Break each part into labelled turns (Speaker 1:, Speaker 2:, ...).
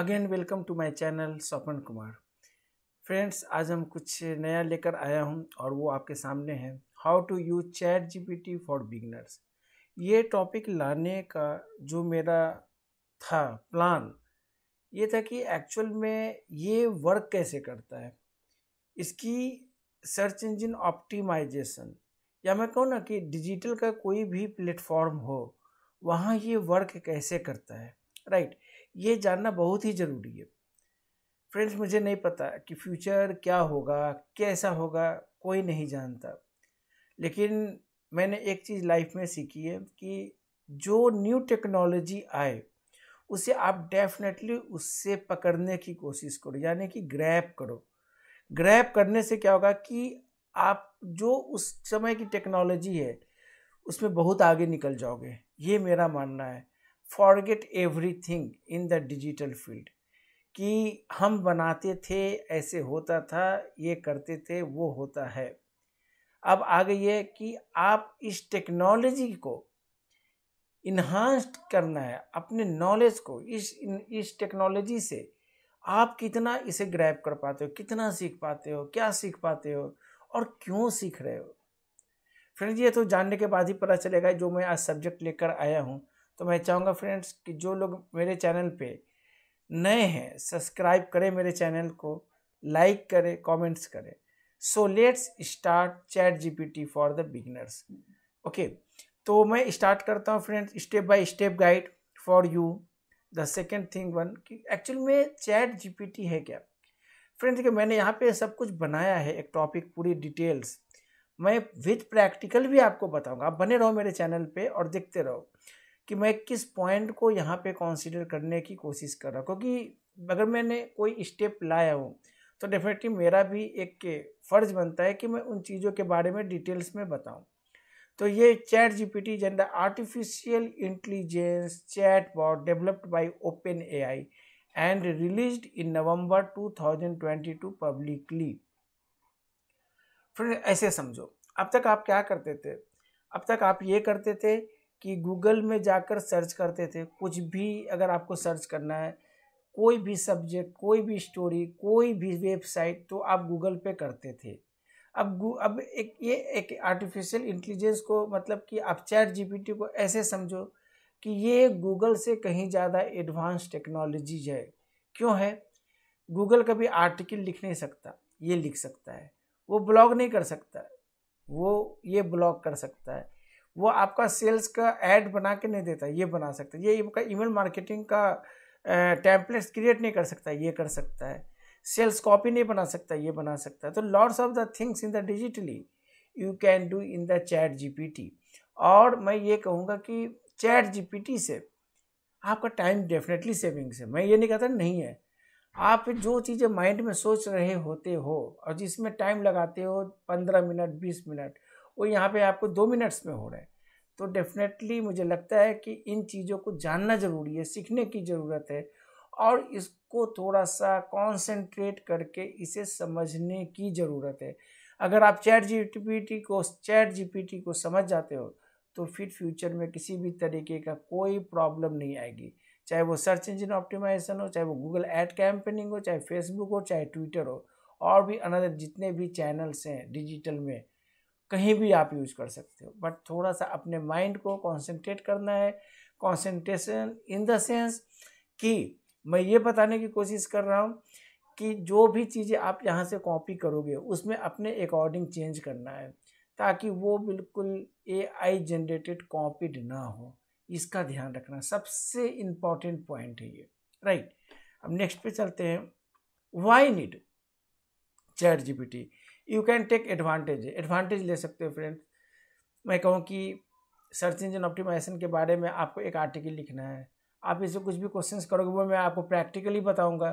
Speaker 1: Again welcome to my channel Swapan Kumar friends आज हम कुछ नया लेकर आया हूं और वो आपके सामने है how to use chat GPT for beginners ये टॉपिक लाने का जो मेरा था प्लान ये था कि एक्चुअल में ये वर्क कैसे करता है इसकी सर्च इंजन ऑप्टिमाइजेशन या मैं कहूँ ना कि डिजिटल का कोई भी प्लेटफॉर्म हो वहाँ ये वर्क कैसे करता है राइट right. ये जानना बहुत ही ज़रूरी है फ्रेंड्स मुझे नहीं पता कि फ्यूचर क्या होगा कैसा होगा कोई नहीं जानता लेकिन मैंने एक चीज़ लाइफ में सीखी है कि जो न्यू टेक्नोलॉजी आए उसे आप डेफिनेटली उससे पकड़ने की कोशिश करो यानी कि ग्रैप करो ग्रैप करने से क्या होगा कि आप जो उस समय की टेक्नोलॉजी है उसमें बहुत आगे निकल जाओगे ये मेरा मानना है forget everything in the digital field कि हम बनाते थे ऐसे होता था ये करते थे वो होता है अब आ गई है कि आप इस टेक्नोलॉजी को इन्हांस्ड करना है अपने नॉलेज को इस इस टेक्नोलॉजी से आप कितना इसे ग्रैप कर पाते हो कितना सीख पाते हो क्या सीख पाते हो और क्यों सीख रहे हो फ्रेंड्स ये तो जानने के बाद ही पता चलेगा जो मैं आज सब्जेक्ट लेकर आया हूँ तो मैं चाहूँगा फ्रेंड्स कि जो लोग मेरे चैनल पे नए हैं सब्सक्राइब करें मेरे चैनल को लाइक करें कमेंट्स करें so let's start chat GPT for the beginners okay तो मैं स्टार्ट करता हूँ friends step by step guide for you the second thing one कि एक्चुअल में चैट जीपीटी है क्या फ्रेंड्स देखिए मैंने यहाँ पे सब कुछ बनाया है एक टॉपिक पूरी डिटेल्स मैं विथ प्रैक्टिकल भी आपको बताऊंगा आप बने रहो मेरे चैनल पे और देखते रहो कि मैं किस पॉइंट को यहाँ पे कंसीडर करने की कोशिश कर रहा क्योंकि अगर मैंने कोई स्टेप लाया हूँ तो डेफिनेटली मेरा भी एक फ़र्ज़ बनता है कि मैं उन चीज़ों के बारे में डिटेल्स में बताऊँ तो ये chat G T gender artificial intelligence chat bot developed by Open A I and release in November two thousand twenty two publicly फिर ऐसे समझो अब तक आप क्या करते थे अब तक आप ये करते थे कि गूगल में जाकर सर्च करते थे कुछ भी अगर आपको सर्च करना है कोई भी सब्जेक्ट कोई भी स्टोरी कोई भी वेबसाइट तो आप गूगल पे करते थे अब अब एक ये एक आर्टिफिशियल इंटेलिजेंस को मतलब कि आप चैट जीपीटी को ऐसे समझो कि ये गूगल से कहीं ज़्यादा एडवांस टेक्नोलॉजी है क्यों है गूगल कभी आर्टिकल लिख नहीं सकता ये लिख सकता है वो ब्लॉग नहीं कर सकता वो ये ब्लॉग कर सकता है वो आपका सेल्स का एड बना के नहीं देता ये बना सकता ये आपका ईमेल मार्केटिंग का टैम्पलेट्स क्रिएट नहीं कर सकता ये कर सकता है सेल्स कॉपी नहीं बना सकता ये बना सकता है तो lords of the things in the digitally you can do in the chat G और मैं ये कहूँगा कि चैट जी से आपका टाइम डेफिनेटली सेविंग्स है मैं ये नहीं कहता नहीं है आप जो चीज़ें माइंड में सोच रहे होते हो और जिसमें टाइम लगाते हो पंद्रह मिनट बीस मिनट वो यहाँ पे आपको दो मिनट्स में हो रहा है तो डेफिनेटली मुझे लगता है कि इन चीज़ों को जानना ज़रूरी है सीखने की ज़रूरत है और इसको थोड़ा सा कॉन्सेंट्रेट करके इसे समझने की ज़रूरत है अगर आप चैट जी को चैट जी को समझ जाते हो तो फिर फ्यूचर में किसी भी तरीके का कोई प्रॉब्लम नहीं आएगी चाहे वो सर्च इंजन ऑप्टिमाइजेशन हो चाहे वो गूगल एड कैंपेनिंग हो चाहे फेसबुक हो चाहे ट्विटर हो और भी अनदर जितने भी चैनल्स हैं डिजिटल में कहीं भी आप यूज कर सकते हो बट थोड़ा सा अपने माइंड को कॉन्सेंट्रेट करना है कॉन्सेंट्रेशन इन द सेंस कि मैं ये बताने की कोशिश कर रहा हूँ कि जो भी चीज़ें आप यहाँ से कॉपी करोगे उसमें अपने अकॉर्डिंग चेंज करना है ताकि वो बिल्कुल ए आई जनरेटेड कॉपीड ना हो इसका ध्यान रखना सबसे इम्पॉर्टेंट पॉइंट है ये राइट right. अब नेक्स्ट पे चलते हैं why need chat GPT you can take advantage advantage ले सकते हो फ्रेंड मैं कहूँ कि सर्च इंजन ऑप्टिमाइजेशन के बारे में आपको एक आर्टिकल लिखना है आप इसे कुछ भी क्वेश्चंस करोगे वो मैं आपको प्रैक्टिकली बताऊंगा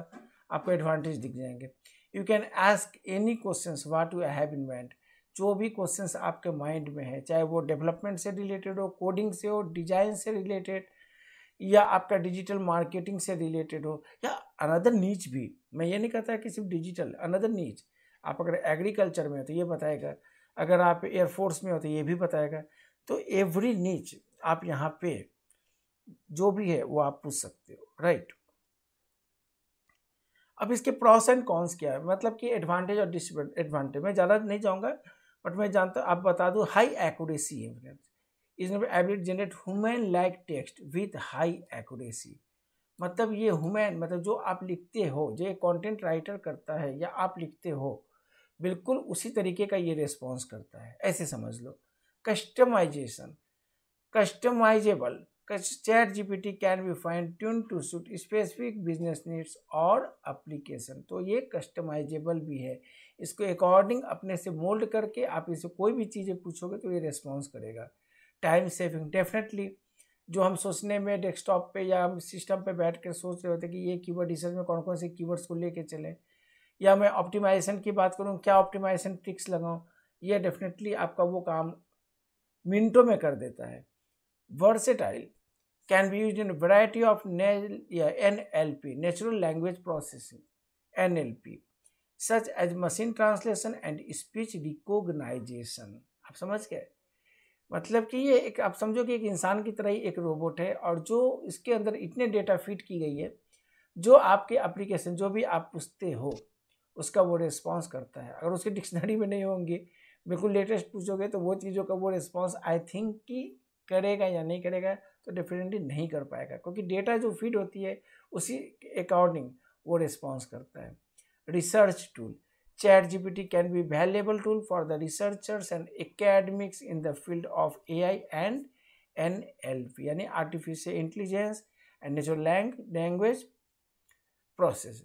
Speaker 1: आपको एडवांटेज दिख जाएंगे you can ask any questions what you have in mind जो भी क्वेश्चंस आपके माइंड में है चाहे वो डेवलपमेंट से रिलेटेड हो कोडिंग से हो डिजाइन से रिलेटेड या आपका डिजिटल मार्केटिंग से रिलेटेड हो या अनदर नीच भी मैं ये नहीं कहता कि सिर्फ डिजिटल अनदर नीच आप अगर एग्रीकल्चर में हो तो ये बताएगा अगर आप एयरफोर्स में हो तो ये भी बताएगा तो एवरी नीच आप यहाँ पे जो भी है वो आप पूछ सकते हो राइट अब इसके प्रॉस एंड कॉन्स क्या है मतलब कि एडवांटेज और डिसएडवांटेज मैं ज़्यादा नहीं जाऊँगा बट मैं जानता आप बता दूँ high accuracy ability generate human like text with high accuracy मतलब ये ह्यूमन मतलब जो आप लिखते हो जो कंटेंट राइटर करता है या आप लिखते हो बिल्कुल उसी तरीके का ये रिस्पॉन्स करता है ऐसे समझ लो customization customizable chat T can be fine tune to suit specific business needs और अप्लीकेशन तो ये कस्टमाइजेबल भी है इसको अकॉर्डिंग अपने से मोल्ड करके आप इसे कोई भी चीज़ें पूछोगे तो ये रिस्पॉन्स करेगा टाइम सेविंग डेफिनेटली जो हम सोचने में डेस्कटॉप पे या हम सिस्टम पे बैठ कर सोच रहे होते कि ये कीवर्ड रिसर्च में कौन कौन से कीवर्ड्स को लेके चलें या मैं ऑप्टिमाइजेशन की बात करूँ क्या ऑप्टिमाइजेशन ट्रिक्स लगाऊँ यह डेफिनेटली आपका वो काम मिनटों में कर देता है versatile can be use in variety of या N L P natural language processing N L P such as machine translation and speech recognization आप समझ गए मतलब कि ये एक आप समझो कि एक इंसान की तरह ही एक रोबोट है और जो इसके अंदर इतने डेटा फिट की गई है जो आपके एप्लीकेशन जो भी आप पूछते हो उसका वो रिस्पॉन्स करता है अगर उसकी डिक्शनरी में नहीं होंगी बिल्कुल लेटेस्ट पूछोगे तो वो चीज़ों का वो रिस्पॉन्स आई थिंक कि करेगा या नहीं करेगा तो डेफिनेटली नहीं कर पाएगा क्योंकि डेटा जो फीड होती है उसी अकॉर्डिंग वो रिस्पॉन्स करता है research tool chat GPT can be valuable tool for the researchers and academics in the field of A I and N L P यानी artificial intelligence and natural language process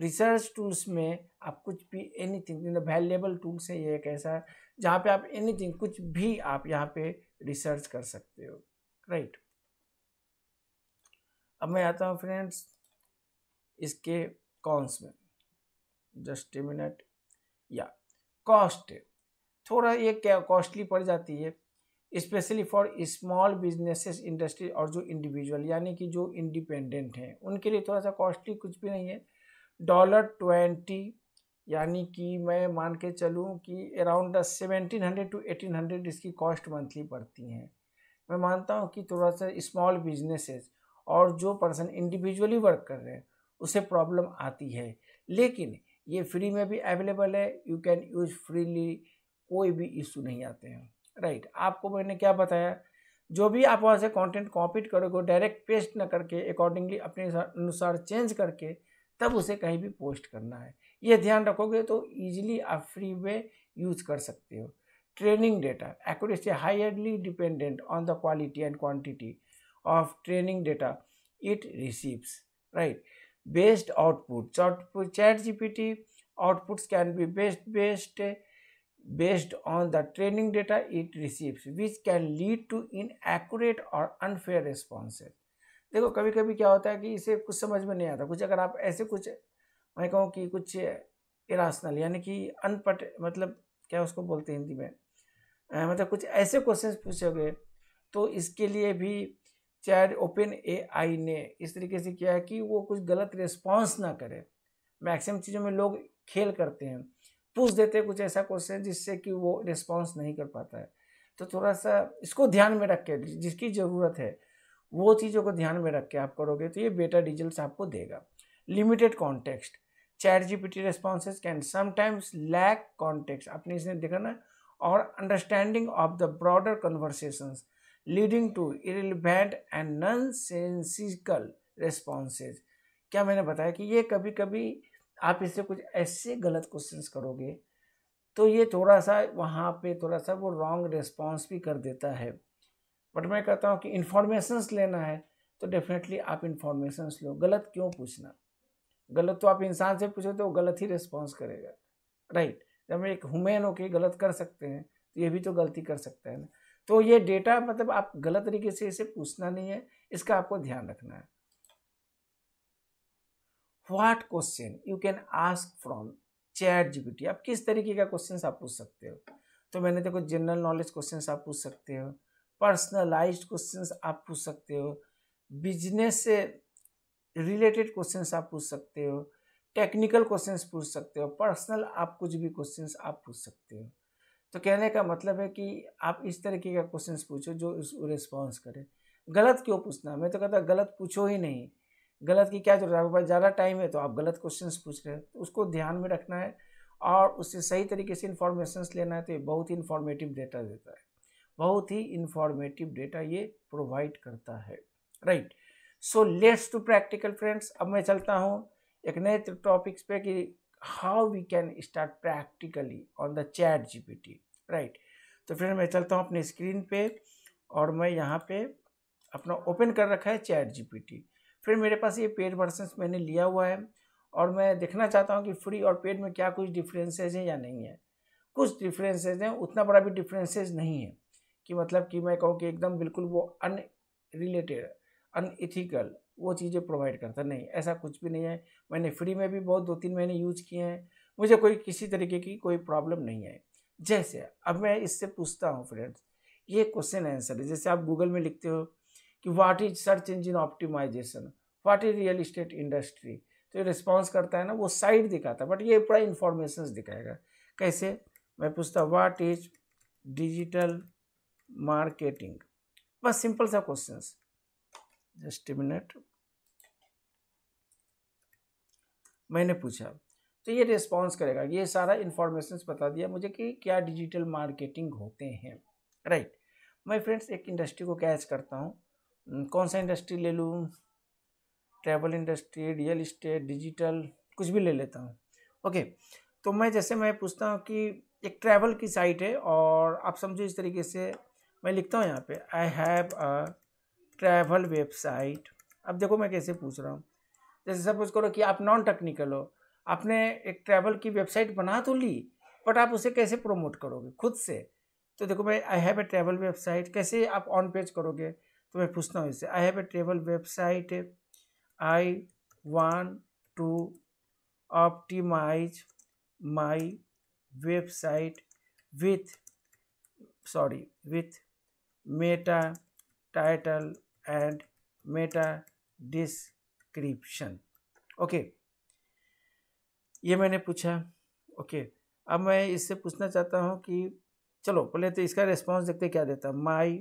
Speaker 1: research tools में आप कुछ भी any thing valuable tools है ये एक ऐसा जहाँ पे आप एनी थिंग कुछ भी आप यहाँ पे रिसर्च कर सकते हो राइट right. अब मैं आता हूँ फ्रेंड्स इसके कॉन्स में जस्ट ए मिनट या कॉस्ट थोड़ा ये क्या कॉस्टली पड़ जाती है specially for small businesses industry और जो इंडिविजुअल यानी कि जो इंडिपेंडेंट हैं उनके लिए थोड़ा सा कॉस्टली कुछ भी नहीं है डॉलर ट्वेंटी यानी कि मैं मान के चलूँ कि around the seventeen hundred to eighteen hundred इसकी कॉस्ट मंथली पड़ती हैं मैं मानता हूँ कि थोड़ा सा स्मॉल बिजनेसेस और जो पर्सन इंडिविजुअली वर्क कर रहे हैं उसे प्रॉब्लम आती है लेकिन ये फ्री में भी अवेलेबल है यू कैन यूज फ्रीली कोई भी इशू नहीं आते हैं राइट right. आपको मैंने क्या बताया जो भी आप वहाँ से कंटेंट कॉपीट करोगे डायरेक्ट पेस्ट ना करके अकॉर्डिंगली अपने अनुसार चेंज करके तब उसे कहीं भी पोस्ट करना है ये ध्यान रखोगे तो ईजिली आप फ्री वे यूज कर सकते हो training data accuracy highly dependent on the quality and quantity of training data it receives right based output chat G P T outputs can be best best based on the training data it receives which can lead to inaccurate और unfair responses देखो कभी कभी क्या होता है कि इसे कुछ समझ में नहीं आता कुछ अगर आप ऐसे कुछ मैं कहूँ कि कुछ इराशनल यानी कि अनपट मतलब क्या उसको बोलते हैं हिंदी में आ, मतलब कुछ ऐसे क्वेश्चन पूछोगे तो इसके लिए भी चैट ओपन ए आई ने इस तरीके से किया है कि वो कुछ गलत रिस्पॉन्स ना करे मैक्सिमम चीज़ों में लोग खेल करते हैं पूछ देते हैं कुछ ऐसा क्वेश्चन जिससे कि वो रिस्पॉन्स नहीं कर पाता है तो थोड़ा सा इसको ध्यान में रख के जिसकी ज़रूरत है वो चीज़ों को ध्यान में रख के आप करोगे तो ये बेटर रिजल्ट आपको देगा limited context chat G P T responses can sometimes lack context आपने इसने देखा ना और understanding of the broader conversation leading to irrelevant and nonsensical responses क्या मैंने बताया कि ये कभी कभी आप इससे कुछ ऐसे गलत क्वेश्चंस करोगे तो ये थोड़ा सा वहाँ पे थोड़ा सा वो रॉन्ग रिस्पॉन्स भी कर देता है बट मैं कहता हूँ कि इन्फॉर्मेशंस लेना है तो डेफिनेटली आप इन्फॉर्मेशंस लो गलत क्यों पूछना गलत तो आप इंसान से पूछो तो वो गलत ही रिस्पॉन्स करेगा राइट जब एक हुमेन होके गलत कर सकते हैं तो ये भी तो गलती कर सकते हैं ना तो ये डेटा मतलब आप गलत तरीके से इसे पूछना नहीं है इसका आपको ध्यान रखना है what question you can ask from chat GPT आप किस तरीके का क्वेश्चन आप पूछ सकते हो तो मैंने देखो जनरल नॉलेज क्वेश्चन आप पूछ सकते हो पर्सनलाइज क्वेश्चन आप पूछ सकते हो बिजनेस से रिलेटेड क्वेश्चन आप पूछ सकते हो टेक्निकल क्वेश्चन पूछ सकते हो पर्सनल आप कुछ भी क्वेश्चन आप पूछ सकते हो तो कहने का मतलब है कि आप इस तरीके का क्वेश्चन पूछो जो उस रिस्पॉन्स करे गलत क्यों पूछना मैं तो कहता गलत पूछो ही नहीं गलत की क्या जरूरत है आपके पास ज़्यादा टाइम है तो आप गलत क्वेश्चन पूछ रहे हैं तो उसको ध्यान में रखना है और उससे सही तरीके से इन्फॉर्मेशन लेना है तो ये बहुत ही इन्फॉर्मेटिव डेटा देता है बहुत ही इंफॉर्मेटिव डेटा ये प्रोवाइड करता है right so let's to practical friends अब मैं चलता हूँ एक नए टॉपिक्स पे कि how we can start practically on the chat GPT right तो फिर मैं चलता हूँ अपने स्क्रीन पे और मैं यहाँ पे अपना ओपन कर रखा है चैट जीपीटी फिर मेरे पास ये पेड वर्सन मैंने लिया हुआ है और मैं देखना चाहता हूँ कि फ्री और पेड में क्या कुछ डिफरेंसेज हैं या नहीं है कुछ डिफरेंसेज हैं उतना बड़ा भी डिफरेंसेज नहीं है कि मतलब कि मैं कहूँ कि एकदम बिल्कुल वो अन रिलेटेड अनइथिकल वो चीज़ें प्रोवाइड करता नहीं ऐसा कुछ भी नहीं है मैंने फ्री में भी बहुत दो तीन महीने यूज किए हैं मुझे कोई किसी तरीके की कोई प्रॉब्लम नहीं है जैसे अब मैं इससे पूछता हूँ फ्रेंड्स ये क्वेश्चन आंसर है जैसे आप गूगल में लिखते हो कि what is search engine optimization what is real estate industry तो ये रिस्पॉन्स करता है ना वो साइड दिखाता है बट ये पूरा इन्फॉर्मेशन दिखाएगा कैसे मैं पूछता वाट इज डिजिटल marketing बस सिंपल सा क्वेश्चन जस्ट मिनट मैंने पूछा तो ये रिस्पॉन्स करेगा ये सारा इन्फॉर्मेशन बता दिया मुझे कि क्या डिजिटल मार्केटिंग होते हैं राइट मैं फ्रेंड्स एक इंडस्ट्री को कैच करता हूँ कौन सा इंडस्ट्री ले लूँ travel industry real estate digital कुछ भी ले लेता हूँ ओके तो मैं जैसे मैं पूछता हूँ कि एक ट्रैवल की साइट है और आप समझो इस तरीके से मैं लिखता हूँ यहाँ पे I have a travel website अब देखो मैं कैसे पूछ रहा हूँ जैसे सपोज करो कि आप नॉन टेक्निकल हो आपने एक ट्रैवल की वेबसाइट बना तो ली बट आप उसे कैसे प्रोमोट करोगे खुद से तो देखो मैं I have a travel website कैसे आप ऑन पेज करोगे तो मैं पूछता हूँ इससे I have a travel website I want to optimize my website with sorry with meta title and meta description okay okay. ये मैंने पूछा ओके okay. अब मैं इससे पूछना चाहता हूँ कि चलो पहले तो इसका रिस्पॉन्स देखते क्या देता माई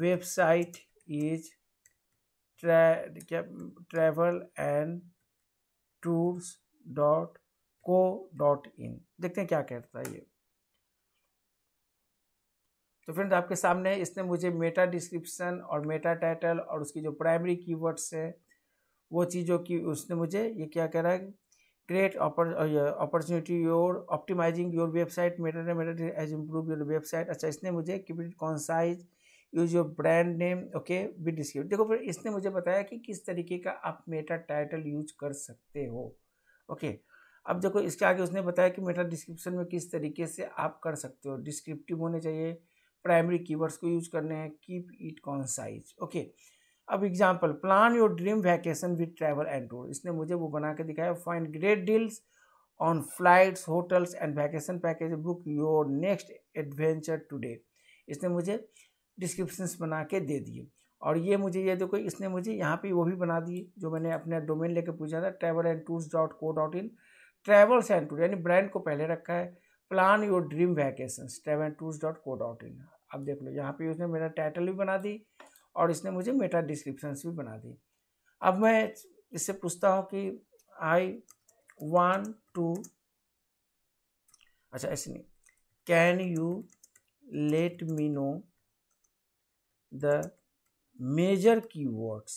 Speaker 1: वेबसाइट इज क्या travel and tours dot co dot in देखते हैं क्या कहता है ये तो फ्रेंड आपके सामने इसने मुझे मेटा डिस्क्रिप्शन और मेटा टाइटल और उसकी जो प्राइमरी कीवर्ड्स है वो चीज़ों की उसने मुझे ये क्या कह रहा है create opportunity your optimizing your website meta meta as improve your website अच्छा इसने मुझे concise use your brand name okay with descript देखो फिर इसने मुझे बताया कि किस तरीके का आप मेटा टाइटल यूज कर सकते हो ओके okay. अब देखो इसके आगे उसने बताया कि मेटा डिस्क्रिप्शन में किस तरीके से आप कर सकते हो डिस्क्रिप्टिव होने चाहिए प्राइमरी कीवर्ड्स को यूज करने हैं कीप इट कॉन्साइज ओके अब example plan your dream vacation with travel and tour इसने मुझे वो बना के दिखाया find great deals on flights hotels and vacation package book your next adventure today इसने मुझे डिस्क्रिप्शंस बना के दे दिए और ये मुझे ये देखो इसने मुझे यहाँ पे वो भी बना दिए जो मैंने अपने डोमेन लेके पूछा था travel and tours dot co dot in travels and tour यानी ब्रांड को पहले रखा है plan your dream vacation travel and tours dot co dot in अब देख लो यहाँ पे उसने मेरा टाइटल भी बना दी और इसने मुझे मेटा डिस्क्रिप्शंस भी बना दी अब मैं इससे पूछता हूँ कि आई वन टू अच्छा ऐसे नहीं can you let me know the major keywords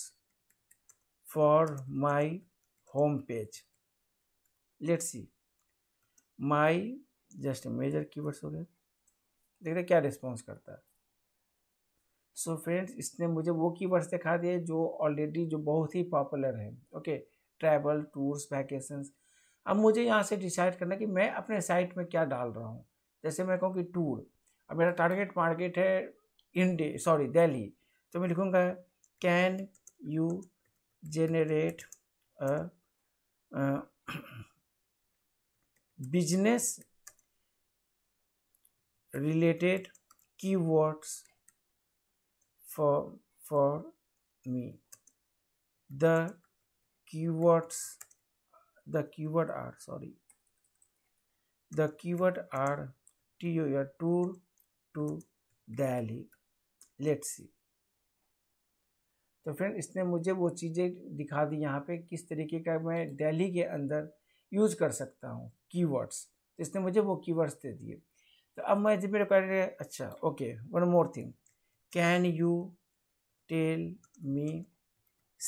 Speaker 1: for my home page let see my just major keywords हो गया देखते क्या रिस्पॉन्स करता है सो so फ्रेंड्स इसने मुझे वो कीवर्ड्स दिखा दिए जो ऑलरेडी जो बहुत ही पॉपुलर है ओके ट्रैवल टूर्स वैकेशन अब मुझे यहाँ से डिसाइड करना कि मैं अपने साइट में क्या डाल रहा हूँ जैसे मैं कहूँ कि टूर अब मेरा टारगेट मार्केट है इंडिया सॉरी दिल्ली तो मैं लिखूँगा can you generate business related keywords for for me the keywords the keyword are sorry the keyword are to your tour to delhi let's see तो फ्रेंड इसने मुझे वो चीज़ें दिखा दी यहाँ पे किस तरीके का मैं दिल्ली के अंदर यूज कर सकता हूँ कीवर्ड्स इसने मुझे वो कीवर्ड्स दे दिए तो अब मैं रिपीट कर अच्छा okay one more thing can you tell me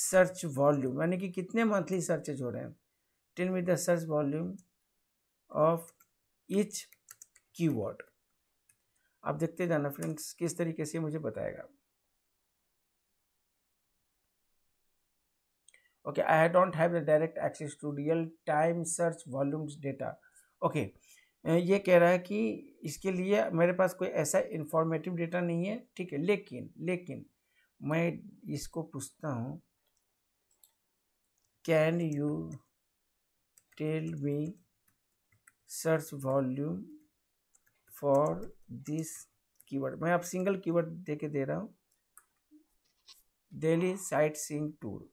Speaker 1: search volume यानी कि कितने मंथली सर्चेज हो रहे हैं tell me the search volume of each keyword आप देखते जाना फ्रेंड्स किस तरीके से मुझे बताएगा okay I don't have the direct access to time search search data okay okay ये कह रहा है कि इसके लिए मेरे पास कोई ऐसा इन्फॉर्मेटिव डेटा नहीं है ठीक है लेकिन लेकिन मैं इसको पूछता हूँ can you tell me search volume for this keyword मैं आप सिंगल कीवर्ड दे के दे रहा हूँ Delhi sightseeing tour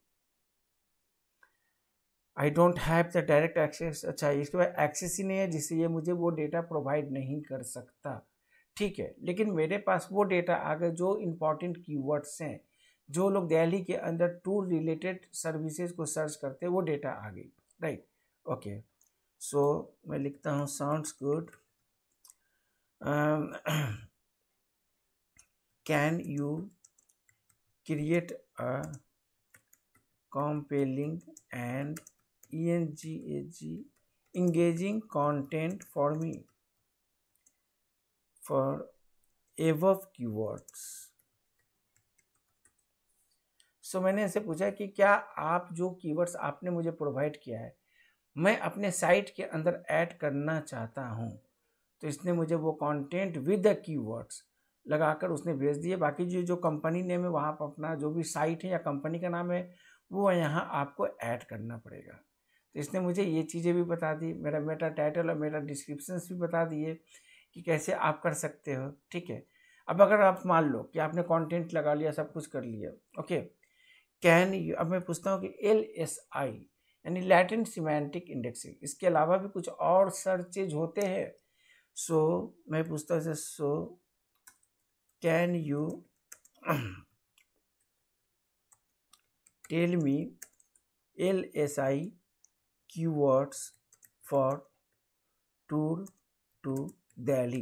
Speaker 1: I don't have the direct access अच्छा इसके बाद एक्सेस ही नहीं है जिससे ये मुझे वो डेटा प्रोवाइड नहीं कर सकता ठीक है लेकिन मेरे पास वो डेटा आ गए जो इम्पोर्टेंट कीवर्ड्स हैं जो लोग दिल्ली के अंदर टूर रिलेटेड सर्विसेज को सर्च करते हैं वो डेटा आ गई राइट ओके सो मैं लिखता हूँ sounds good can you create a compelling and E N G A G content for me for every की वर्ड्स सो मैंने इसे पूछा कि क्या आप जो कीवर्ड्स आपने मुझे प्रोवाइड किया है मैं अपने साइट के अंदर ऐड करना चाहता हूँ तो इसने मुझे वो कंटेंट विद द कीवर्ड्स लगाकर उसने भेज दिए बाकी जो जो कंपनी नेम है वहाँ पर अपना जो भी साइट है या कंपनी का नाम है वो यहाँ आपको ऐड करना पड़ेगा तो इसने मुझे ये चीज़ें भी बता दी मेरा मेटा टाइटल और मेटा डिस्क्रिप्शंस भी बता दिए कि कैसे आप कर सकते हो ठीक है अब अगर आप मान लो कि आपने कंटेंट लगा लिया सब कुछ कर लिया ओके कैन यू अब मैं पूछता हूँ कि एल एस आई यानी लैटिन सीमेंटिक इंडेक्सिंग इसके अलावा भी कुछ और सर्चेज होते हैं सो so, मैं पूछता हूँ so can you tell me L S I keywords for tour to Delhi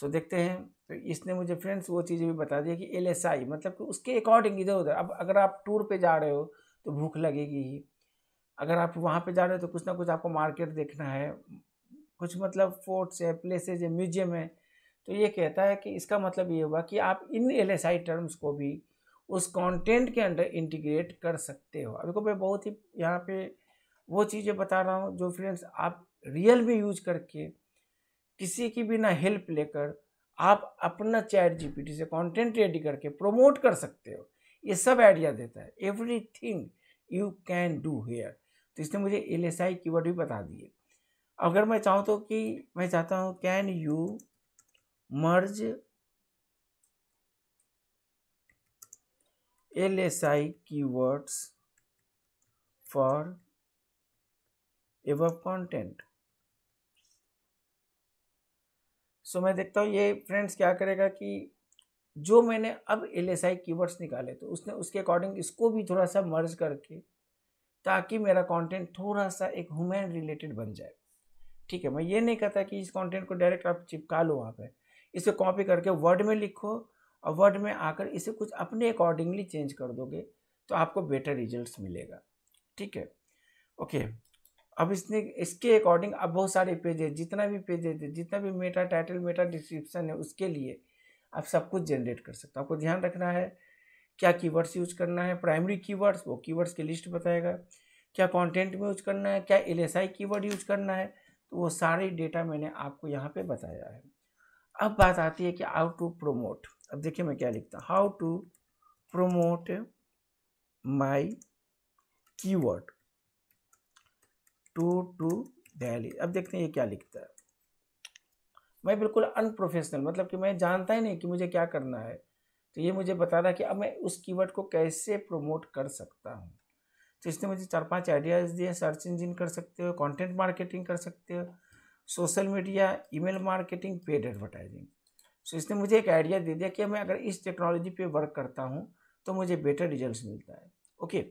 Speaker 1: so so, देखते हैं तो इसने मुझे फ्रेंड्स वो चीज़ भी बता दी कि एल एस आई मतलब कि उसके अकॉर्डिंग इधर उधर अब अगर आप टूर पे जा रहे हो तो भूख लगेगी ही अगर आप वहाँ पे जा रहे हो तो कुछ ना कुछ आपको मार्केट देखना है कुछ मतलब फोर्ट्स है प्लेसेज है म्यूजियम है तो ये कहता है कि इसका मतलब ये हुआ कि आप इन एल एस आई टर्म्स को भी उस कंटेंट के अंडर इंटीग्रेट कर सकते हो अभी को मैं बहुत ही यहाँ पे वो चीज़ें बता रहा हूँ जो फ्रेंड्स आप रियल में यूज करके किसी की बिना हेल्प लेकर आप अपना चैट जीपीटी से कंटेंट रेडी करके प्रमोट कर सकते हो ये सब आइडिया देता है every you can do here तो इसने मुझे एल एस आई की वर्ड भी बता दिए अगर मैं चाहूँ तो कि मैं चाहता हूँ can you merge L S I keywords for ever content so मैं देखता हूँ ये फ्रेंड्स क्या करेगा कि जो मैंने अब एल एस आई की वर्ड्स निकाले तो उसने उसके अकॉर्डिंग इसको भी थोड़ा सा मर्ज करके ताकि मेरा कंटेंट थोड़ा सा एक ह्यूमन रिलेटेड बन जाए ठीक है मैं ये नहीं कहता कि इस कंटेंट को डायरेक्ट आप चिपका लो वहाँ पे इसे कॉपी करके वर्ड में लिखो और वर्ड में आकर इसे कुछ अपने अकॉर्डिंगली चेंज कर दोगे तो आपको बेटर रिजल्ट्स मिलेगा ठीक है ओके अब इसने इसके अकॉर्डिंग अब बहुत सारे है जितना भी पेज है जितना भी मेटा टाइटल मेटा डिस्क्रिप्शन है उसके लिए आप सब कुछ जनरेट कर सकते हो आपको ध्यान रखना है क्या कीवर्ड्स यूज करना है प्राइमरी कीवर्ड्स वो कीवर्ड्स की लिस्ट बताएगा क्या कंटेंट में यूज करना है क्या L S I keyword use करना है तो वो सारे डेटा मैंने आपको यहाँ पे बताया है अब बात आती है कि हाउ टू प्रोमोट अब देखिए मैं क्या लिखता हूँ how to promote my keyword to to Delhi अब देखते हैं ये क्या लिखता है मैं बिल्कुल अनप्रोफेशनल मतलब कि मैं जानता ही नहीं कि मुझे क्या करना है तो ये मुझे बता रहा कि अब मैं उस कीवर्ड को कैसे प्रमोट कर सकता हूँ तो इसने मुझे चार पांच आइडियाज़ दिए सर्च इंजिन कर सकते हो कंटेंट मार्केटिंग कर सकते हो social media email marketing paid advertising so इसने मुझे एक आइडिया दे दिया कि मैं अगर इस टेक्नोलॉजी पे वर्क करता हूँ तो मुझे बेटर रिजल्ट मिलता है ओके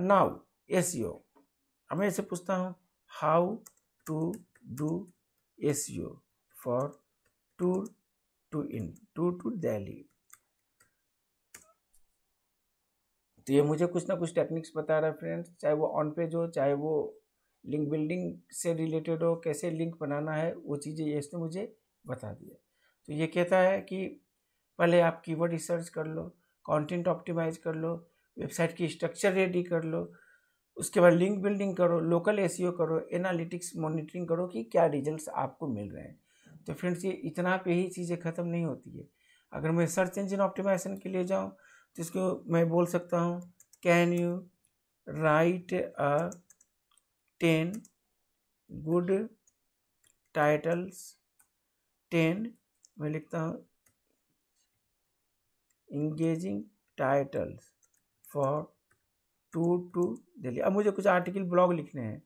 Speaker 1: नाउ ए ओ अब मैं इसे पूछता हूँ how to do oh for tour to in to to Delhi तो ये मुझे कुछ ना कुछ टेक्निक्स बता रहा है फ्रेंड्स चाहे वो ऑन पेज हो चाहे वो लिंक बिल्डिंग से रिलेटेड हो कैसे लिंक बनाना है वो चीज़ें ये इसने मुझे बता दिया तो ये कहता है कि पहले आप कीवर्ड रिसर्च कर लो कंटेंट ऑप्टिमाइज कर लो वेबसाइट की स्ट्रक्चर रेडी कर लो उसके बाद लिंक बिल्डिंग करो लोकल ए करो एनालिटिक्स मॉनिटरिंग करो कि क्या रिजल्ट्स आपको मिल रहे हैं तो फ्रेंड्स ये इतना पे ही चीज़ें ख़त्म नहीं होती है अगर मैं सर्च इंजन ऑप्टिमाइजेशन के लिए जाऊँ तो इसको मैं बोल सकता हूँ can you write a ten good titles ten मैं लिखता हूँ engaging titles for to to Delhi अब मुझे कुछ आर्टिकल ब्लॉग लिखने हैं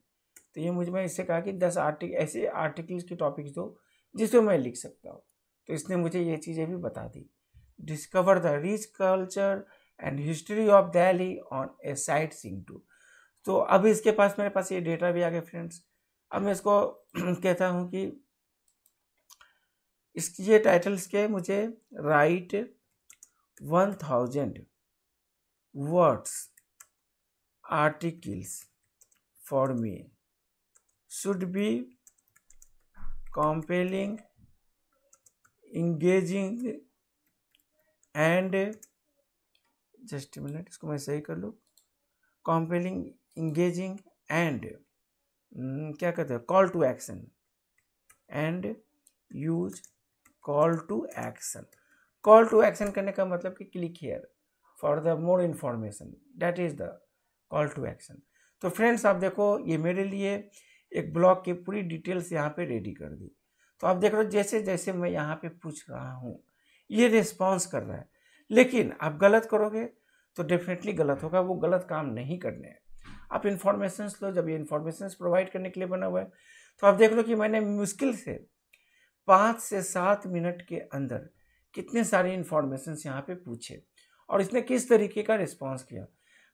Speaker 1: तो ये मुझे मैं इससे कहा कि दस आर्टिक ऐसे आर्टिकल्स के टॉपिक्स दो जिसको मैं लिख सकता हूँ तो इसने मुझे ये चीज़ें भी बता दी discover the rich culture and history of Delhi on a sightseeing tour तो अब इसके पास मेरे पास ये डेटा भी आ गया फ्रेंड्स अब मैं इसको कहता हूँ कि इसकी ये टाइटल्स के मुझे write one thousand words articles for me should be compelling engaging and just minute इसको मैं सही कर लूँ कॉम्पेलिंग इंगेजिंग एंड क्या कहते हैं call to action and use call to action call to action करने का मतलब कि click here for the more information that is the call to action तो फ्रेंड्स आप देखो ये मेरे लिए एक ब्लॉग की पूरी डिटेल्स यहाँ पे रेडी कर दी तो आप देख रहे हो जैसे जैसे मैं यहाँ पे पूछ रहा हूँ ये रिस्पॉन्स कर रहा है लेकिन आप गलत करोगे तो डेफिनेटली गलत होगा वो गलत काम नहीं करने हैं आप इन्फॉर्मेशन लो जब ये इन्फॉर्मेशन प्रोवाइड करने के लिए बना हुआ है तो आप देख लो कि मैंने मुश्किल से पाँच से सात मिनट के अंदर कितने सारे इन्फॉर्मेशन यहाँ पे पूछे और इसने किस तरीके का रिस्पॉन्स किया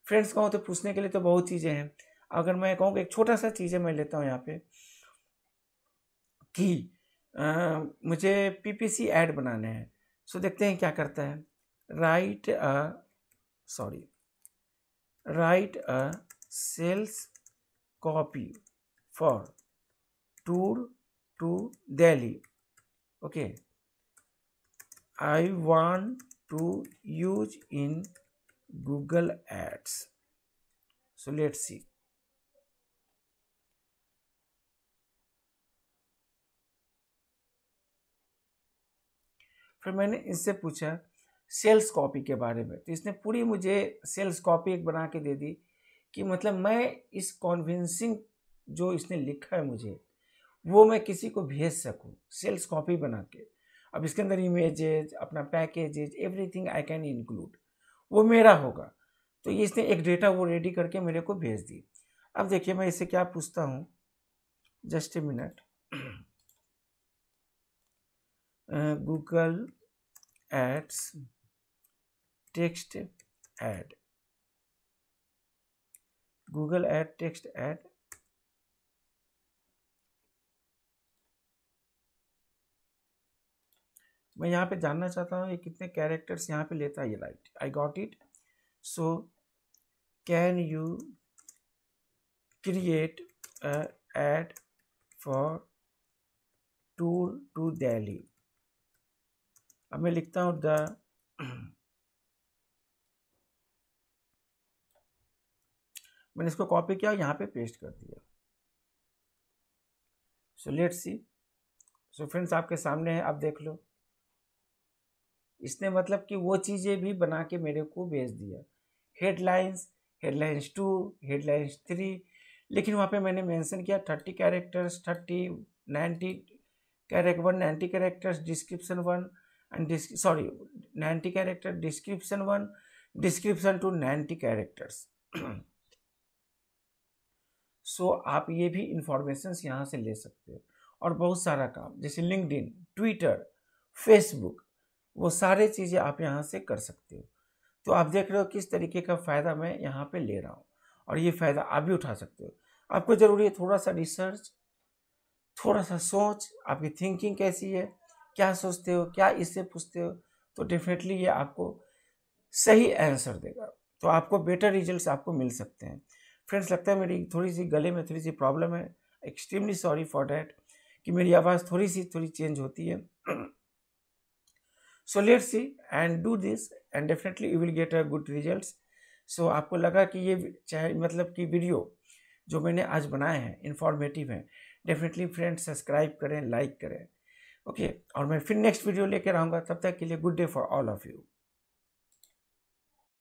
Speaker 1: फ्रेंड्स कहूँ तो पूछने के लिए तो बहुत चीज़ें हैं अगर मैं कहूँ एक छोटा सा चीज़ें मैं लेता हूँ यहाँ पे कि आ, मुझे पीपीसी ऐड बनाने हैं सो देखते हैं क्या करता है write a sorry write a sales copy for tour to Delhi okay i want to use in google ads so let's see फिर मैंने इससे पूछा सेल्स कॉपी के बारे में तो इसने पूरी मुझे सेल्स कॉपी एक बना के दे दी कि मतलब मैं इस कॉन्विंसिंग जो इसने लिखा है मुझे वो मैं किसी को भेज सकूँ सेल्स कॉपी बना के अब इसके अंदर इमेजेज अपना packages everything I can include वो मेरा होगा तो ये इसने एक डेटा वो रेडी करके मेरे को भेज दी अब देखिए मैं इसे क्या पूछता हूँ just a minute Google ads text ad Google ad text ad मैं यहाँ पे जानना चाहता हूँ ये कितने कैरेक्टर्स यहाँ पे लेता है ये right I got it so can you create ad for tour to Delhi अब मैं लिखता हूँ द मैंने इसको कॉपी किया यहाँ पे पेस्ट कर दिया so let's see so friends आपके सामने है आप देख लो इसने मतलब कि वो चीज़ें भी बना के मेरे को भेज दिया headlines headlines two headlines three लेकिन वहाँ पे मैंने मेंशन किया thirty characters thirty ninety character one ninety characters description one and sorry ninety character description one description two ninety characters so आप ये भी इंफॉर्मेशन यहाँ से ले सकते हो और बहुत सारा काम जैसे लिंकड ट्विटर फेसबुक वो सारे चीज़ें आप यहाँ से कर सकते हो तो आप देख रहे हो किस तरीके का फ़ायदा मैं यहाँ पे ले रहा हूँ और ये फ़ायदा आप भी उठा सकते हो आपको ज़रूरी है थोड़ा सा रिसर्च थोड़ा सा सोच आपकी थिंकिंग कैसी है क्या सोचते हो क्या इससे पूछते हो तो डेफिनेटली ये आपको सही आंसर देगा तो आपको बेटर रिजल्ट आपको मिल सकते हैं फ्रेंड्स लगता है मेरी थोड़ी सी गले में थोड़ी सी प्रॉब्लम है एक्सट्रीमली सॉरी फॉर डैट कि मेरी आवाज़ थोड़ी सी थोड़ी चेंज होती है so let see and do this and definitely you will get a good results so आपको लगा कि ये चाहे मतलब कि वीडियो जो मैंने आज बनाए हैं इन्फॉर्मेटिव हैं डेफिनेटली फ्रेंड सब्सक्राइब करें लाइक करें ओके okay, और मैं फिर नेक्स्ट वीडियो लेकर आऊँगा तब तक के लिए good day for all of you